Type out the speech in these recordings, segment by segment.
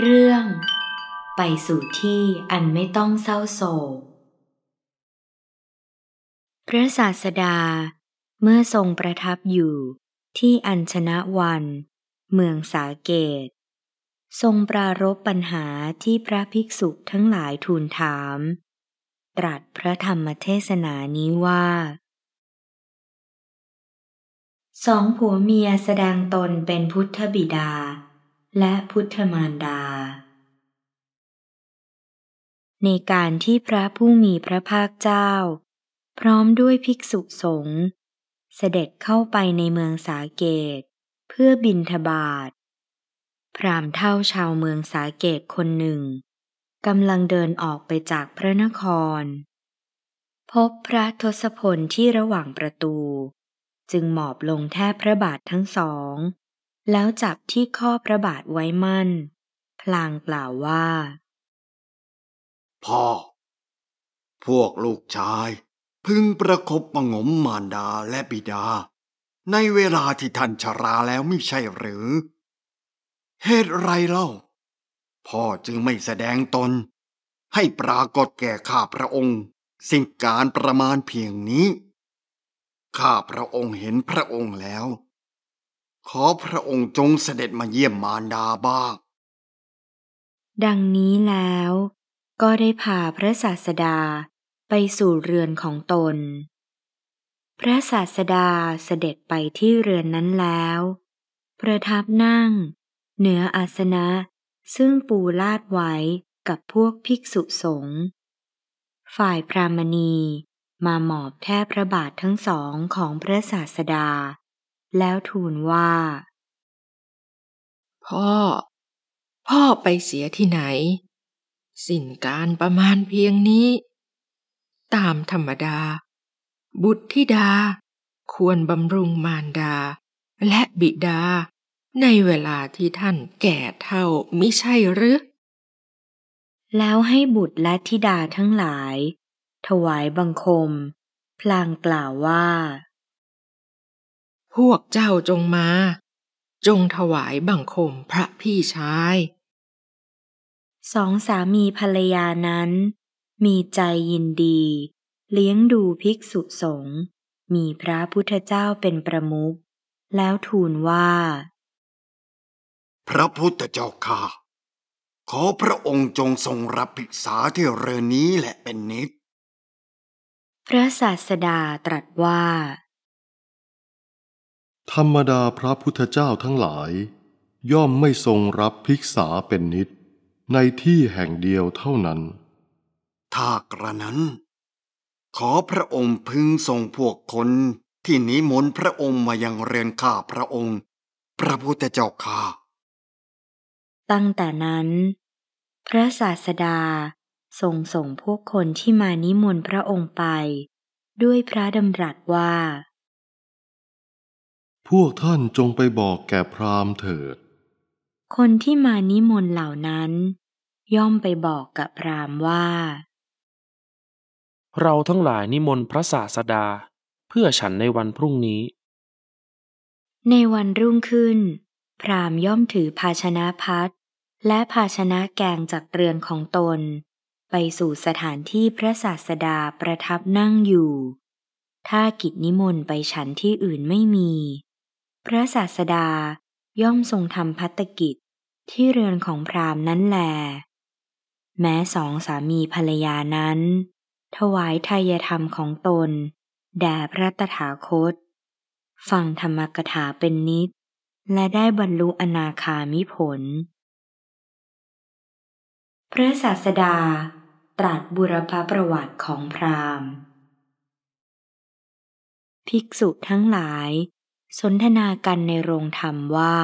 เรื่องไปสู่ที่อันไม่ต้องเศร้าโศก พระศาสดาเมื่อทรงประทับอยู่ที่อัญชนะวัน เมืองสาเกต ทรงปรารบปัญหาที่พระภิกษุทั้งหลายทูลถาม ตรัสพระธรรมเทศนานี้ว่า สองผัวเมียแสดงตนเป็นพุทธบิดาและพุทธมารดา ในการที่พระผู้มีพระภาคเจ้า พร้อมด้วยภิกษุสงฆ์เสด็จเข้าไปในเมืองสาเกตเพื่อบินทบาท พรามเท่าชาวเมืองสาเกตคนหนึ่งกำลังเดินออกไปจากพระนคร พบพระทศพลที่ระหว่างประตู จึงหมอบลงแทบพระบาททั้งสองแล้วจับที่ข้อพระบาทไว้มั่น พลางกล่าวว่า พ่อ พวกลูกชายพึงประคบประงมมารดาและบิดา ในเวลาที่ท่านชราแล้วไม่ใช่หรือ เหตุไรเล่า พ่อจึงไม่แสดงตน ให้ปรากฏแก่ข้าพระองค์ สิ่งการประมาณเพียงนี้ ข้าพระองค์เห็นพระองค์แล้วขอพระองค์จงเสด็จมาเยี่ยมมารดาบ้าง ดังนี้แล้วก็ได้พาพระศาสดาไปสู่เรือนของตน พระศาสดาเสด็จไปที่เรือนนั้นแล้ว ประทับนั่ง เหนืออาสนะซึ่งปูลาดไว้กับพวกภิกษุสงฆ์ฝ่ายพรามณีมาหมอบแทบพระบาททั้งสองของพระศาสดาแล้วทูลว่า พ่อ พ่อไปเสียที่ไหน สิ้นการประมาณเพียงนี้ ตามธรรมดา บุตรธิดา ควรบำรุงมารดา และบิดา ในเวลาที่ท่านแก่เท่ามิใช่หรือ แล้วให้บุตรและธิดาทั้งหลาย ถวายบังคม พลางกล่าวว่าพวกเจ้าจงมา จงถวายบังคมพระพี่ชาย สองสามีภรรยานั้น มีใจยินดี เลี้ยงดูภิกษุสงฆ์มีพระพุทธเจ้าเป็นประมุข แล้วทูลว่า พระพุทธเจ้าข้าขอพระองค์จงทรงรับภิกษาที่เรือนี้แหละเป็นนิด พระศาสดาตรัสว่าธรรมดาพระพุทธเจ้าทั้งหลาย ย่อมไม่ทรงรับภิกษาเป็นนิดในที่แห่งเดียวเท่านั้น ถ้ากระนั้น ขอพระองค์พึงทรงพวกคนที่นิมนต์พระองค์มายังเรือนข้าพระองค์ พระพุทธเจ้าข้าตั้งแต่นั้น พระศาสดาทรงส่งพวกคนที่มานิมนต์พระองค์ไป ด้วยพระดำรัสว่าพวกท่านจงไปบอกแก่พราหมณ์เถิด คนที่มานิมนต์เหล่านั้น ย่อมไปบอกกับพราหมณ์ว่า เราทั้งหลายนิมนต์พระศาสดาเพื่อฉันในวันพรุ่งนี้ ในวันรุ่งขึ้น พราหมณ์ย่อมถือภาชนะพัดและภาชนะแกงจากเรือนของตน ไปสู่สถานที่พระศาสดาประทับนั่งอยู่ ถ้ากิจนิมนต์ไปฉันที่อื่นไม่มีพระศาสดาย่อมทรงทำพัตกิจที่เรือนของพราหมณ์นั้นแลแม้สองสามีภรรยานั้น ถวายทายธรรมของตน แด่พระตถาคตฟังธรรมกถาเป็นนิด และได้บรรลุอนาคามิผล พระศาสดาตรัสบุรพประวัติของพราหมณ์ ภิกษุทั้งหลายสนทนากันในโรงธรรมว่า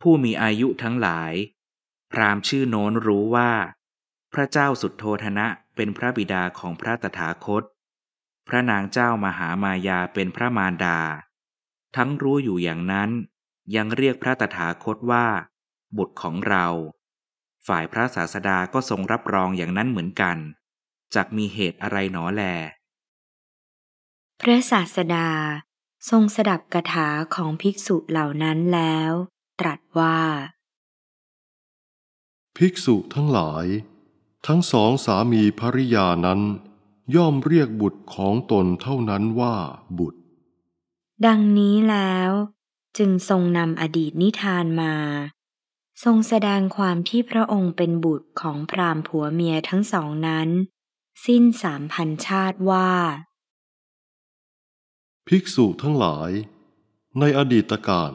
ผู้มีอายุทั้งหลาย พรามชื่อโน้นรู้ว่า พระเจ้าสุดโททนะเป็นพระบิดาของพระตถาคต พระนางเจ้ามหามายาเป็นพระมารดา ทั้งรู้อยู่อย่างนั้น ยังเรียกพระตถาคตว่า บุตรของเรา ฝ่ายพระศาสดาก็ทรงรับรองอย่างนั้นเหมือนกันจักมีเหตุอะไรหนอแล พระศาสดาทรงสดับกถาของภิกษุเหล่านั้นแล้วตรัสว่า ภิกษุทั้งหลาย ทั้งสองสามีภริยานั้น ย่อมเรียกบุตรของตนเท่านั้นว่า บุตร ดังนี้แล้ว จึงทรงนำอดีตนิทานมา ทรงแสดงความที่พระองค์เป็นบุตรของพราหมผัวเมียทั้งสองนั้น สิ้นสามพันชาติว่าภิกษุทั้งหลาย ในอดีตการ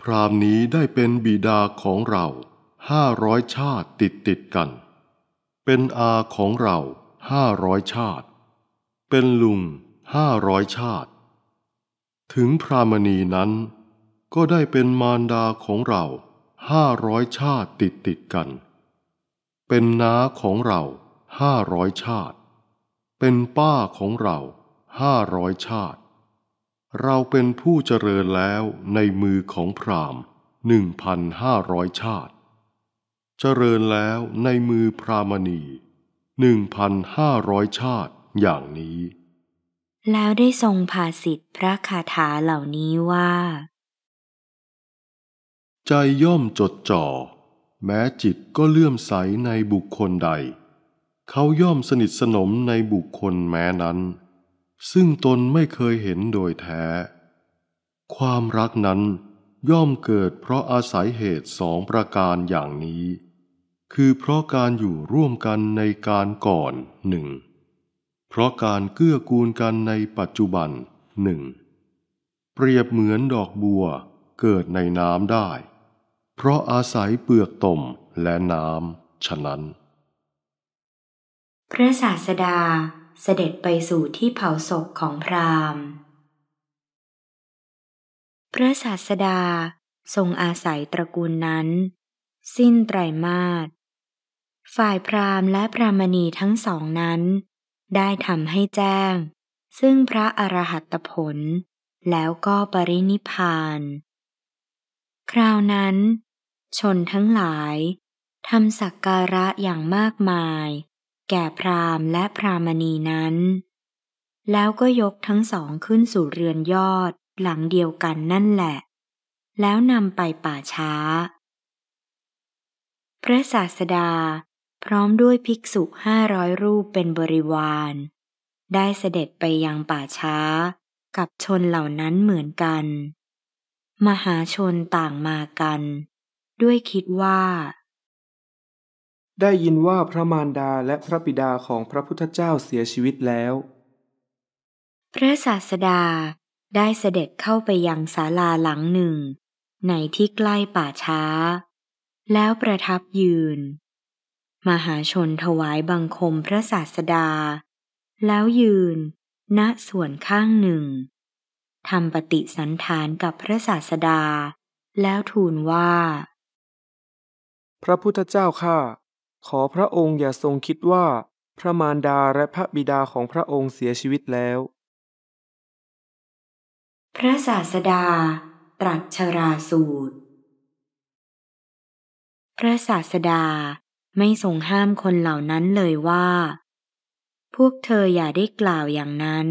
พรามนี้ได้เป็นบิดาของเราห้าร้อยชาติติดติดกัน เป็นอาของเราห้าร้อยชาติ เป็นลุงห้าร้อยชาติ ถึงพรามณีนั้น ก็ได้เป็นมารดาของเราห้าร้อยชาติติดติดกัน เป็นน้าของเราห้าร้อยชาติ เป็นป้าของเราห้าร้อยชาติเราเป็นผู้เจริญแล้วในมือของพราหมณ์หนึ่งพันห้าร้อยชาติ เจริญแล้วในมือพรามณีหนึ่งพันห้าร้อยชาติอย่างนี้ แล้วได้ทรงภาสิทธิพระคาถาเหล่านี้ว่า ใจย่อมจดจ่อ แม้จิตก็เลื่อมใสในบุคคลใด เขาย่อมสนิทสนมในบุคคลแม้นั้นซึ่งตนไม่เคยเห็นโดยแท้ ความรักนั้นย่อมเกิดเพราะอาศัยเหตุสองประการอย่างนี้ คือเพราะการอยู่ร่วมกันในการก่อนหนึ่ง เพราะการเกื้อกูลกันในปัจจุบันหนึ่ง เปรียบเหมือนดอกบัวเกิดในน้ำได้ เพราะอาศัยเปลือกตมและน้ำฉะนั้น พระศาสดาเสด็จไปสู่ที่เผาศพของพราหมณ์ พระศาสดาทรงอาศัยตระกูลนั้น สิ้นไตรมาสฝ่ายพราหมณ์และพรามณีทั้งสองนั้น ได้ทำให้แจ้ง ซึ่งพระอรหัตผล แล้วก็ปรินิพาน คราวนั้น ชนทั้งหลายทำสักการะอย่างมากมายแก่พราหมณ์และพรามณีนั้น แล้วก็ยกทั้งสองขึ้นสู่เรือนยอดหลังเดียวกันนั่นแหละ แล้วนำไปป่าช้า พระศาสดาพร้อมด้วยภิกษุห้าร้อยรูปเป็นบริวาร ได้เสด็จไปยังป่าช้ากับชนเหล่านั้นเหมือนกัน มหาชนต่างมากัน ด้วยคิดว่าได้ยินว่าพระมารดาและพระบิดาของพระพุทธเจ้าเสียชีวิตแล้ว พระศาสดาได้เสด็จเข้าไปยังศาลาหลังหนึ่งในที่ใกล้ป่าช้า แล้วประทับยืน มหาชนถวายบังคมพระศาสดา แล้วยืนณส่วนข้างหนึ่งทำปฏิสันฐานกับพระศาสดา แล้วทูลว่า พระพุทธเจ้าข้าขอพระองค์อย่าทรงคิดว่าพระมารดาและพระบิดาของพระองค์เสียชีวิตแล้ว พระศาสดา ตรัสชราสูตร พระศาสดาไม่ทรงห้ามคนเหล่านั้นเลยว่า พวกเธออย่าได้กล่าวอย่างนั้น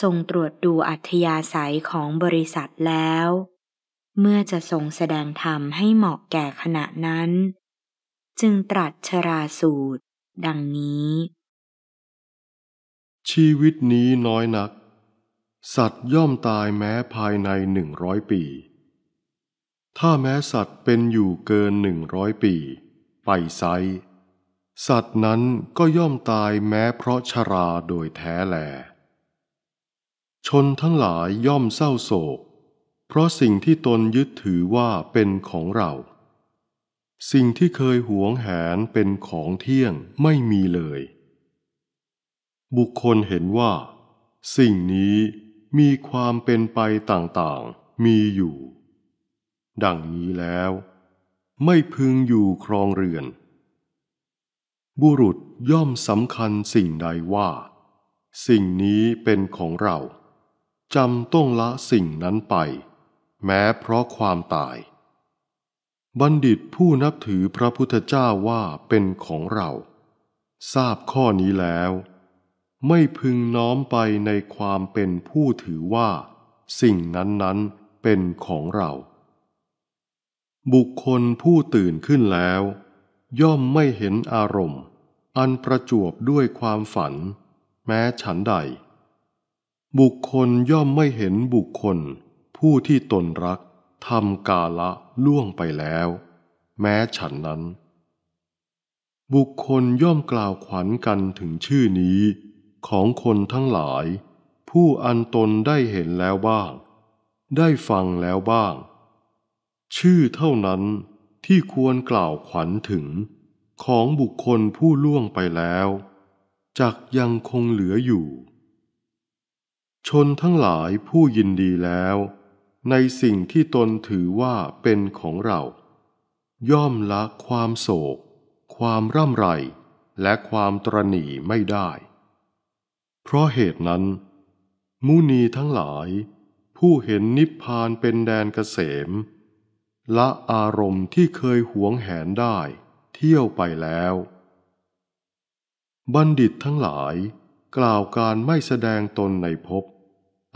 ทรงตรวจดูอัธยาศัยของบริษัทแล้ว เมื่อจะทรงแสดงธรรมให้เหมาะแก่ขณะนั้นจึงตรัสชราสูตร ดังนี้ ชีวิตนี้น้อยนัก สัตว์ย่อมตายแม้ภายในหนึ่งร้อยปี ถ้าแม้สัตว์เป็นอยู่เกินหนึ่งร้อยปี ไปไซสัตว์นั้นก็ย่อมตายแม้เพราะชราโดยแท้แล ชนทั้งหลายย่อมเศร้าโศก เพราะสิ่งที่ตนยึดถือว่าเป็นของเราสิ่งที่เคยหวงแหนเป็นของเที่ยงไม่มีเลย บุคคลเห็นว่า สิ่งนี้มีความเป็นไปต่างๆมีอยู่ ดังนี้แล้ว ไม่พึงอยู่ครองเรือน บุรุษย่อมสำคัญสิ่งใดว่า สิ่งนี้เป็นของเราจำต้องละสิ่งนั้นไป แม้เพราะความตายบัณฑิตผู้นับถือพระพุทธเจ้าว่าเป็นของเรา ทราบข้อนี้แล้ว ไม่พึงน้อมไปในความเป็นผู้ถือว่า สิ่งนั้นๆเป็นของเรา บุคคลผู้ตื่นขึ้นแล้ว ย่อมไม่เห็นอารมณ์ อันประจวบด้วยความฝันแม้ฉันใด บุคคลย่อมไม่เห็นบุคคลผู้ที่ตนรักทำกาละล่วงไปแล้ว แม้ฉันนั้น บุคคลย่อมกล่าวขวัญกันถึงชื่อนี้ ของคนทั้งหลาย ผู้อันตนได้เห็นแล้วบ้าง ได้ฟังแล้วบ้าง ชื่อเท่านั้นที่ควรกล่าวขวัญถึง ของบุคคลผู้ล่วงไปแล้วจักยังคงเหลืออยู่ ชนทั้งหลายผู้ยินดีแล้วในสิ่งที่ตนถือว่าเป็นของเรา ย่อมละความโศก ความร่ำไร และความตรณีไม่ได้ เพราะเหตุนั้น มุนีทั้งหลายผู้เห็นนิพพานเป็นแดนเกษม ละอารมณ์ที่เคยหวงแหนได้เที่ยวไปแล้ว บัณฑิตทั้งหลายกล่าวการไม่แสดงตนในภพ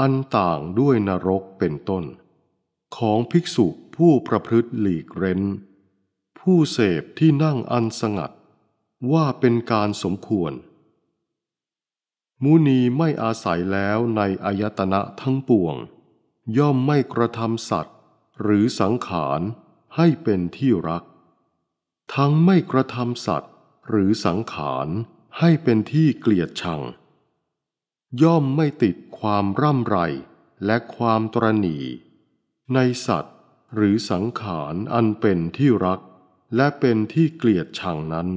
อันต่างด้วยนรกเป็นต้น ของภิกษุผู้ประพฤติหลีกเร้น ผู้เสพที่นั่งอันสงัด ว่าเป็นการสมควร มุนีไม่อาศัยแล้วในอายตนะทั้งปวง ย่อมไม่กระทำสัตว์หรือสังขารให้เป็นที่รัก ทั้งไม่กระทำสัตว์หรือสังขารให้เป็นที่เกลียดชังย่อมไม่ติดความร่ำไร และความตรณีในสัตว์หรือสังขารอันเป็นที่รัก และเป็นที่เกลียดชังนั้น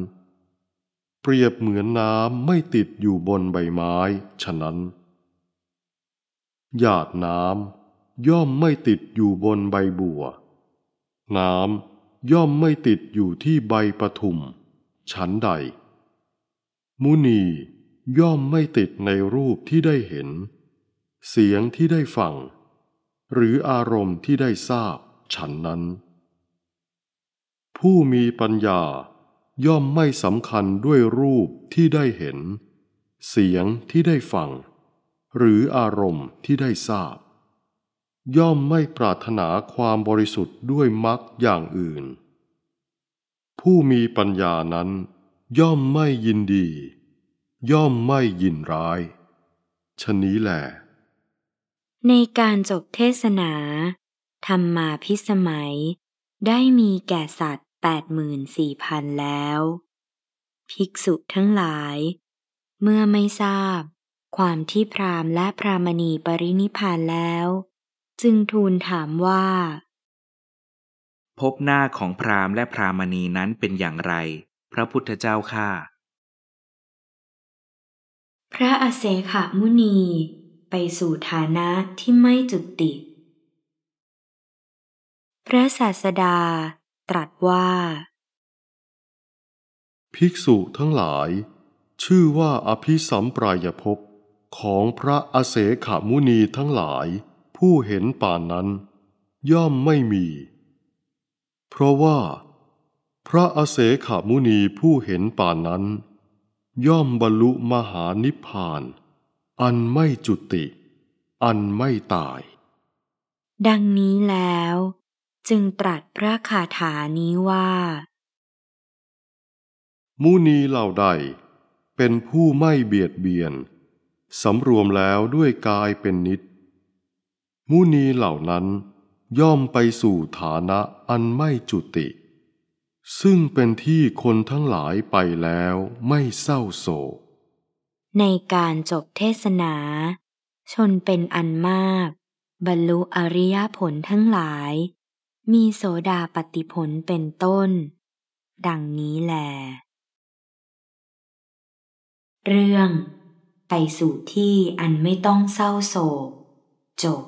เปรียบเหมือนน้ำไม่ติดอยู่บนใบไม้ ฉะนั้นหยาดน้ำย่อมไม่ติดอยู่บนใบบัวน้ำย่อมไม่ติดอยู่ที่ใบปทุม ฉันใด มุนีย่อมไม่ติดในรูปที่ได้เห็น เสียงที่ได้ฟัง หรืออารมณ์ที่ได้ทราบฉันนั้น ผู้มีปัญญา ย่อมไม่สำคัญด้วยรูปที่ได้เห็น เสียงที่ได้ฟัง หรืออารมณ์ที่ได้ทราบ ย่อมไม่ปรารถนาความบริสุทธิ์ด้วยมรรคอย่างอื่น ผู้มีปัญญานั้น ย่อมไม่ยินดีย่อมไม่ยินร้ายชนี้แหละ ในการจบเทศนา ธรรมมาพิสมัย ได้มีแก่สัตว์แปดหมื่นสี่พันแล้ว ภิกษุทั้งหลาย เมื่อไม่ทราบ ความที่พรามและพรามณีปรินิพานแล้ว จึงทูลถามว่า พบหน้าของพราหมณ์และพราหมณีนั้นเป็นอย่างไร พระพุทธเจ้าข้าระอเสขมุนีไปสู่ฐานะที่ไม่จุติ พระศาสดาตรัสว่า ภิกษุทั้งหลาย ชื่อว่าอภิสัมปรายภพของพระอเสขมุนีทั้งหลายผู้เห็นป่านนั้น ย่อมไม่มี เพราะว่า พระอเสขมุนีผู้เห็นป่านนั้นย่อมบรรลุมหานิพพาน อันไม่จุติ อันไม่ตาย ดังนี้แล้ว จึงตรัสพระคาถานี้ว่ามุนีเหล่าใดเป็นผู้ไม่เบียดเบียน สำรวมแล้วด้วยกายเป็นนิดมุนีเหล่านั้นย่อมไปสู่ฐานะอันไม่จุติซึ่งเป็นที่คนทั้งหลายไปแล้วไม่เศร้าโศกในการจบเทศนา ชนเป็นอันมาก บรรลุอริยผลทั้งหลาย มีโสดาปฏิผลเป็นต้น ดังนี้แหลเรื่องไปสู่ที่อันไม่ต้องเศร้าโศกจบ